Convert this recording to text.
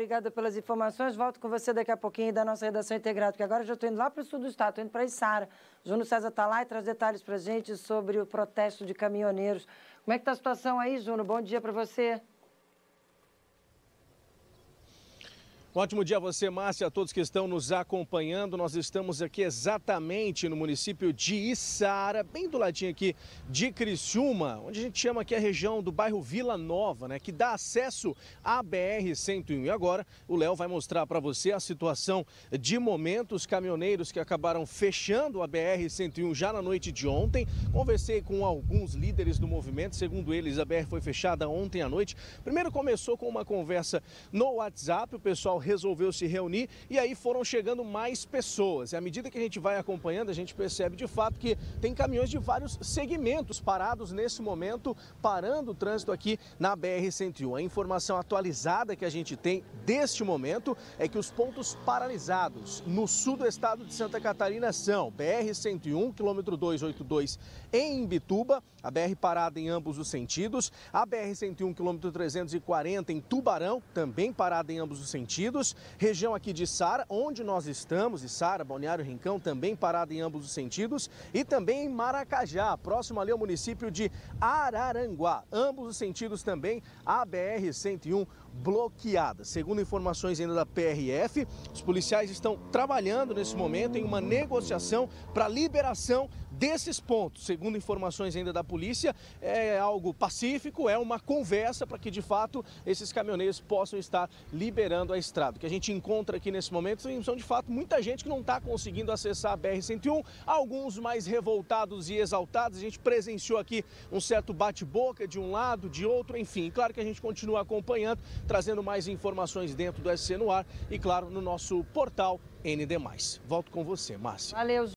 obrigada pelas informações. Volto com você daqui a pouquinho da nossa redação integrada, porque agora eu já estou indo lá para o sul do estado, estou indo para Içara. Juno César está lá e traz detalhes para a gente sobre o protesto de caminhoneiros. Como é que está a situação aí, Juno? Bom dia para você. Um ótimo dia a você, Márcia, a todos que estão nos acompanhando. Nós estamos aqui exatamente no município de Içara, bem do ladinho aqui de Criciúma, onde a gente chama aqui a região do bairro Vila Nova, né, que dá acesso à BR-101. E agora o Léo vai mostrar para você a situação de momento, os caminhoneiros que acabaram fechando a BR-101 já na noite de ontem. Conversei com alguns líderes do movimento, segundo eles a BR foi fechada ontem à noite. Primeiro começou com uma conversa no WhatsApp, o pessoal resolveu se reunir e aí foram chegando mais pessoas. E à medida que a gente vai acompanhando, a gente percebe de fato que tem caminhões de vários segmentos parados nesse momento, parando o trânsito aqui na BR-101. A informação atualizada que a gente tem deste momento é que os pontos paralisados no sul do estado de Santa Catarina são BR-101, quilômetro 282 em Imbituba, a BR parada em ambos os sentidos, a BR-101, quilômetro 340 em Tubarão, também parada em ambos os sentidos, sentidos. Região aqui de Sara, onde nós estamos, e Sara, Balneário Rincão, também parada em ambos os sentidos. E também em Maracajá, próximo ali ao município de Araranguá. Ambos os sentidos também, a BR-101 bloqueada. Segundo informações ainda da PRF, os policiais estão trabalhando nesse momento em uma negociação para liberação desses pontos. Segundo informações ainda da polícia, é algo pacífico, é uma conversa para que de fato esses caminhoneiros possam estar liberando a estrada que a gente encontra aqui nesse momento são de fato muita gente que não está conseguindo acessar a BR-101, alguns mais revoltados e exaltados. A gente presenciou aqui um certo bate-boca de um lado, de outro, enfim. Claro que a gente continua acompanhando, trazendo mais informações dentro do SC no ar e, claro, no nosso portal ND. Volto com você, Márcio. Valeu,